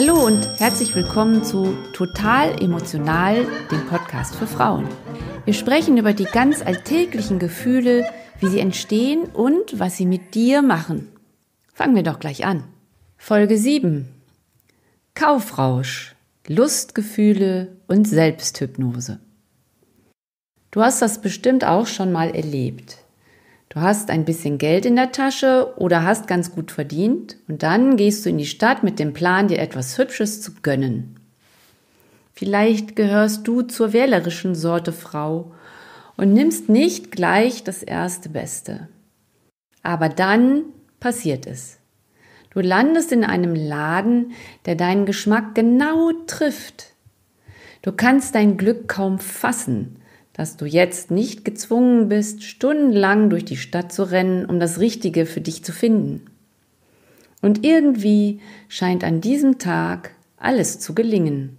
Hallo und herzlich willkommen zu Total Emotional, dem Podcast für Frauen. Wir sprechen über die ganz alltäglichen Gefühle, wie sie entstehen und was sie mit dir machen. Fangen wir doch gleich an. Folge 7. Kaufrausch, Lustgefühle und Selbsthypnose. Du hast das bestimmt auch schon mal erlebt. Du hast ein bisschen Geld in der Tasche oder hast ganz gut verdient und dann gehst du in die Stadt mit dem Plan, dir etwas Hübsches zu gönnen. Vielleicht gehörst du zur wählerischen Sorte Frau und nimmst nicht gleich das erste Beste. Aber dann passiert es. Du landest in einem Laden, der deinen Geschmack genau trifft. Du kannst dein Glück kaum fassen dass du jetzt nicht gezwungen bist, stundenlang durch die Stadt zu rennen, um das Richtige für dich zu finden. Und irgendwie scheint an diesem Tag alles zu gelingen.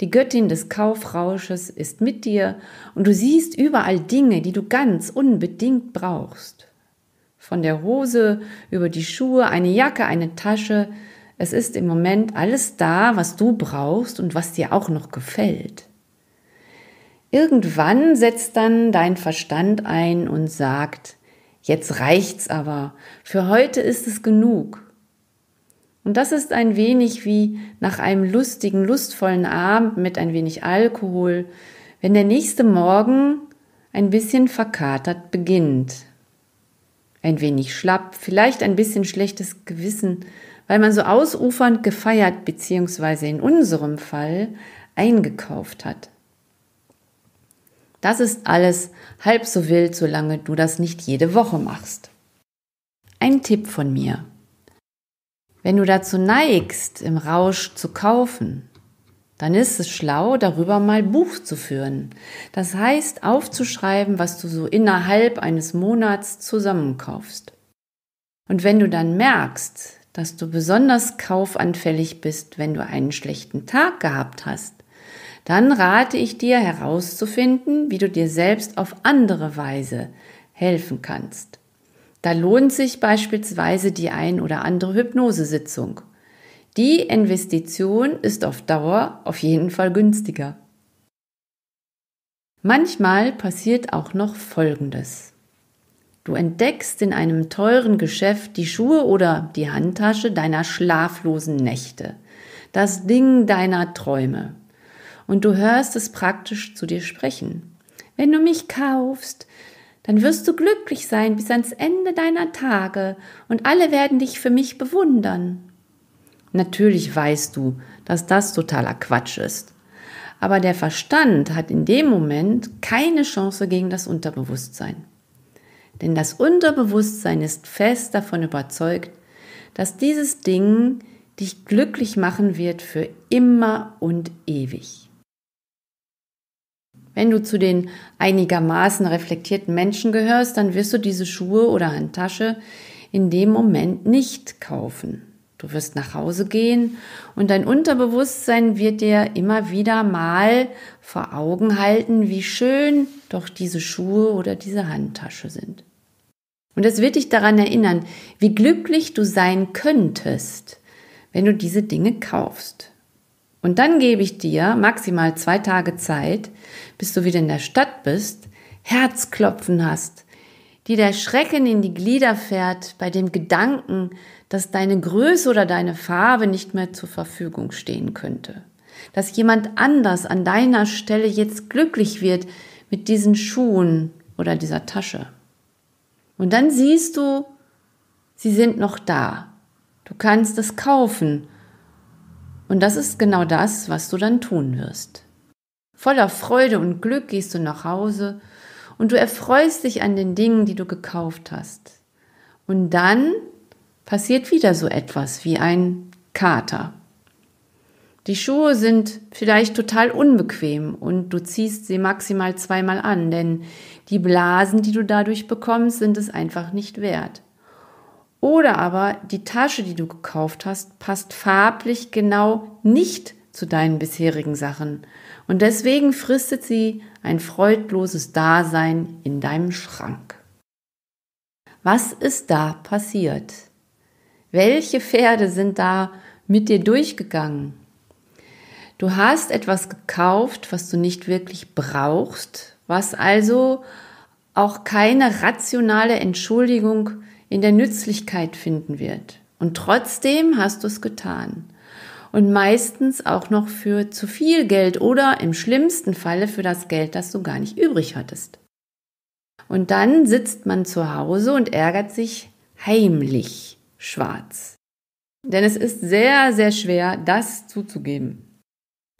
Die Göttin des Kaufrausches ist mit dir und du siehst überall Dinge, die du ganz unbedingt brauchst. Von der Hose über die Schuhe, eine Jacke, eine Tasche. Es ist im Moment alles da, was du brauchst und was dir auch noch gefällt. Irgendwann setzt dann dein Verstand ein und sagt, jetzt reicht's aber, für heute ist es genug. Und das ist ein wenig wie nach einem lustigen, lustvollen Abend mit ein wenig Alkohol, wenn der nächste Morgen ein bisschen verkatert beginnt. Ein wenig schlapp, vielleicht ein bisschen schlechtes Gewissen, weil man so ausufernd gefeiert bzw. in unserem Fall eingekauft hat. Das ist alles halb so wild, solange du das nicht jede Woche machst. Ein Tipp von mir. Wenn du dazu neigst, im Rausch zu kaufen, dann ist es schlau, darüber mal Buch zu führen. Das heißt, aufzuschreiben, was du so innerhalb eines Monats zusammenkaufst. Und wenn du dann merkst, dass du besonders kaufanfällig bist, wenn du einen schlechten Tag gehabt hast, dann rate ich dir herauszufinden, wie du dir selbst auf andere Weise helfen kannst. Da lohnt sich beispielsweise die ein oder andere Hypnosesitzung. Die Investition ist auf Dauer auf jeden Fall günstiger. Manchmal passiert auch noch Folgendes. Du entdeckst in einem teuren Geschäft die Schuhe oder die Handtasche deiner schlaflosen Nächte, das Ding deiner Träume und du hörst es praktisch zu dir sprechen. Wenn du mich kaufst, dann wirst du glücklich sein bis ans Ende deiner Tage und alle werden dich für mich bewundern. Natürlich weißt du, dass das totaler Quatsch ist. Aber der Verstand hat in dem Moment keine Chance gegen das Unterbewusstsein. Denn das Unterbewusstsein ist fest davon überzeugt, dass dieses Ding dich glücklich machen wird für immer und ewig. Wenn du zu den einigermaßen reflektierten Menschen gehörst, dann wirst du diese Schuhe oder Handtasche in dem Moment nicht kaufen. Du wirst nach Hause gehen und dein Unterbewusstsein wird dir immer wieder mal vor Augen halten, wie schön doch diese Schuhe oder diese Handtasche sind. Und es wird dich daran erinnern, wie glücklich du sein könntest, wenn du diese Dinge kaufst. Und dann gebe ich dir maximal zwei Tage Zeit, bis du wieder in der Stadt bist, Herzklopfen hast, die der Schrecken in die Glieder fährt bei dem Gedanken, dass deine Größe oder deine Farbe nicht mehr zur Verfügung stehen könnte. Dass jemand anders an deiner Stelle jetzt glücklich wird mit diesen Schuhen oder dieser Tasche. Und dann siehst du, sie sind noch da. Du kannst es kaufen und das ist genau das, was du dann tun wirst. Voller Freude und Glück gehst du nach Hause und du erfreust dich an den Dingen, die du gekauft hast. Und dann passiert wieder so etwas wie ein Kater. Die Schuhe sind vielleicht total unbequem und du ziehst sie maximal zweimal an, denn die Blasen, die du dadurch bekommst, sind es einfach nicht wert. Oder aber die Tasche, die du gekauft hast, passt farblich genau nicht zu deinen bisherigen Sachen. Und deswegen fristet sie ein freudloses Dasein in deinem Schrank. Was ist da passiert? Welche Pferde sind da mit dir durchgegangen? Du hast etwas gekauft, was du nicht wirklich brauchst, was also auch keine rationale Entschuldigung in der Nützlichkeit finden wird. Und trotzdem hast du es getan. Und meistens auch noch für zu viel Geld oder im schlimmsten Falle für das Geld, das du gar nicht übrig hattest. Und dann sitzt man zu Hause und ärgert sich heimlich schwarz. Denn es ist sehr, sehr schwer, das zuzugeben.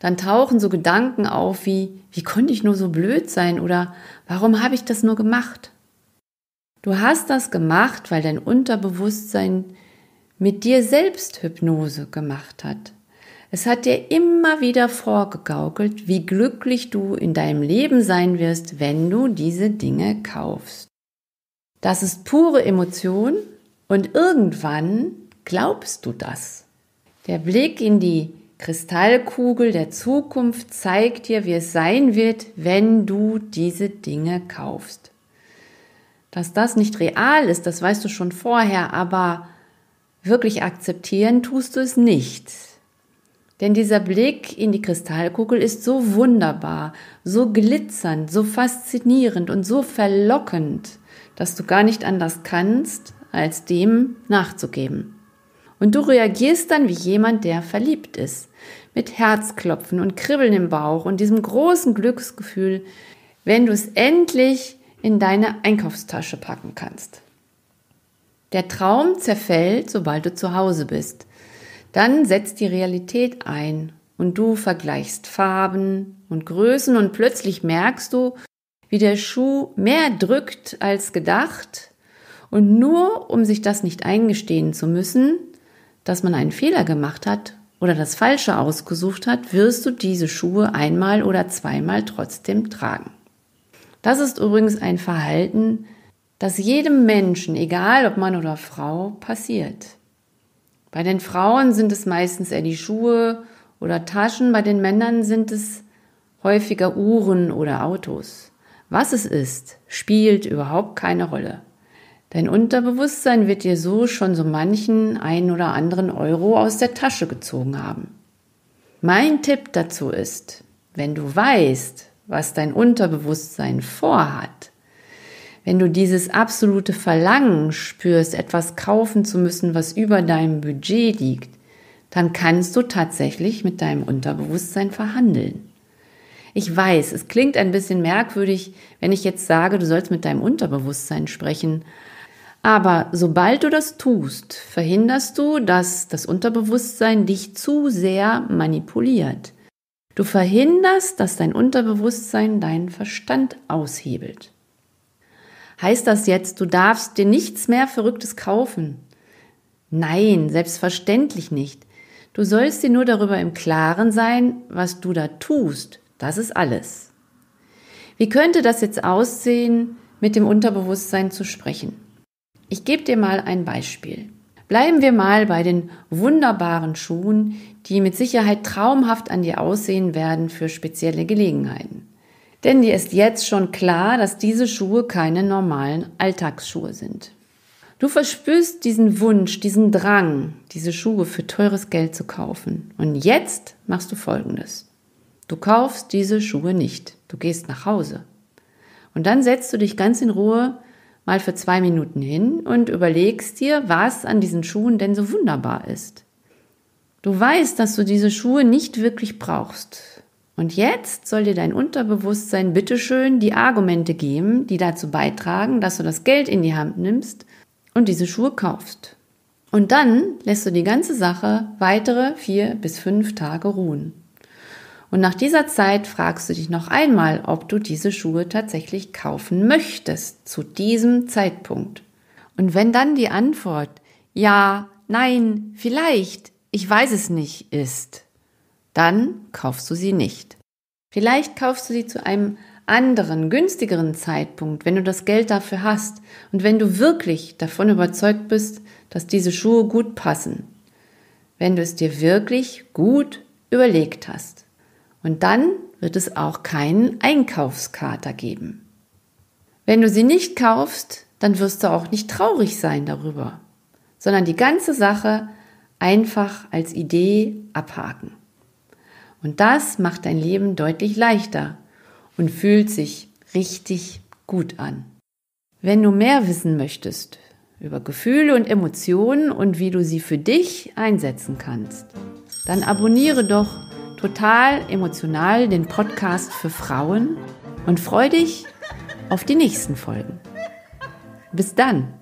Dann tauchen so Gedanken auf wie, wie konnte ich nur so blöd sein oder warum habe ich das nur gemacht? Du hast das gemacht, weil dein Unterbewusstsein mit dir selbst Hypnose gemacht hat. Es hat dir immer wieder vorgegaukelt, wie glücklich du in deinem Leben sein wirst, wenn du diese Dinge kaufst. Das ist pure Emotion und irgendwann glaubst du das. Der Blick in die Kristallkugel der Zukunft zeigt dir, wie es sein wird, wenn du diese Dinge kaufst. Dass das nicht real ist, das weißt du schon vorher, aber wirklich akzeptieren tust du es nicht. Denn dieser Blick in die Kristallkugel ist so wunderbar, so glitzernd, so faszinierend und so verlockend, dass du gar nicht anders kannst, als dem nachzugeben. Und du reagierst dann wie jemand, der verliebt ist, mit Herzklopfen und Kribbeln im Bauch und diesem großen Glücksgefühl, wenn du es endlich in deine Einkaufstasche packen kannst. Der Traum zerfällt, sobald du zu Hause bist. Dann setzt die Realität ein und du vergleichst Farben und Größen und plötzlich merkst du, wie der Schuh mehr drückt als gedacht und nur um sich das nicht eingestehen zu müssen, dass man einen Fehler gemacht hat oder das Falsche ausgesucht hat, wirst du diese Schuhe einmal oder zweimal trotzdem tragen. Das ist übrigens ein Verhalten, das jedem Menschen, egal ob Mann oder Frau, passiert. Bei den Frauen sind es meistens eher die Schuhe oder Taschen, bei den Männern sind es häufiger Uhren oder Autos. Was es ist, spielt überhaupt keine Rolle. Dein Unterbewusstsein wird dir so schon so manchen einen oder anderen Euro aus der Tasche gezogen haben. Mein Tipp dazu ist, wenn du weißt, was dein Unterbewusstsein vorhat, wenn du dieses absolute Verlangen spürst, etwas kaufen zu müssen, was über deinem Budget liegt, dann kannst du tatsächlich mit deinem Unterbewusstsein verhandeln. Ich weiß, es klingt ein bisschen merkwürdig, wenn ich jetzt sage, du sollst mit deinem Unterbewusstsein sprechen, aber sobald du das tust, verhinderst du, dass das Unterbewusstsein dich zu sehr manipuliert. Du verhinderst, dass dein Unterbewusstsein deinen Verstand aushebelt. Heißt das jetzt, du darfst dir nichts mehr Verrücktes kaufen? Nein, selbstverständlich nicht. Du sollst dir nur darüber im Klaren sein, was du da tust. Das ist alles. Wie könnte das jetzt aussehen, mit dem Unterbewusstsein zu sprechen? Ich gebe dir mal ein Beispiel. Bleiben wir mal bei den wunderbaren Schuhen, die mit Sicherheit traumhaft an dir aussehen werden für spezielle Gelegenheiten. Denn dir ist jetzt schon klar, dass diese Schuhe keine normalen Alltagsschuhe sind. Du verspürst diesen Wunsch, diesen Drang, diese Schuhe für teures Geld zu kaufen. Und jetzt machst du Folgendes. Du kaufst diese Schuhe nicht. Du gehst nach Hause. Und dann setzt du dich ganz in Ruhe mal für zwei Minuten hin und überlegst dir, was an diesen Schuhen denn so wunderbar ist. Du weißt, dass du diese Schuhe nicht wirklich brauchst. Und jetzt soll dir dein Unterbewusstsein bitteschön die Argumente geben, die dazu beitragen, dass du das Geld in die Hand nimmst und diese Schuhe kaufst. Und dann lässt du die ganze Sache weitere vier bis fünf Tage ruhen. Und nach dieser Zeit fragst du dich noch einmal, ob du diese Schuhe tatsächlich kaufen möchtest zu diesem Zeitpunkt. Und wenn dann die Antwort ja, nein, vielleicht, ich weiß es nicht ist, dann kaufst du sie nicht. Vielleicht kaufst du sie zu einem anderen, günstigeren Zeitpunkt, wenn du das Geld dafür hast und wenn du wirklich davon überzeugt bist, dass diese Schuhe gut passen. Wenn du es dir wirklich gut überlegt hast. Und dann wird es auch keinen Einkaufskater geben. Wenn du sie nicht kaufst, dann wirst du auch nicht traurig sein darüber, sondern die ganze Sache einfach als Idee abhaken. Und das macht dein Leben deutlich leichter und fühlt sich richtig gut an. Wenn du mehr wissen möchtest über Gefühle und Emotionen und wie du sie für dich einsetzen kannst, dann abonniere doch total emotional den Podcast für Frauen und freue dich auf die nächsten Folgen. Bis dann!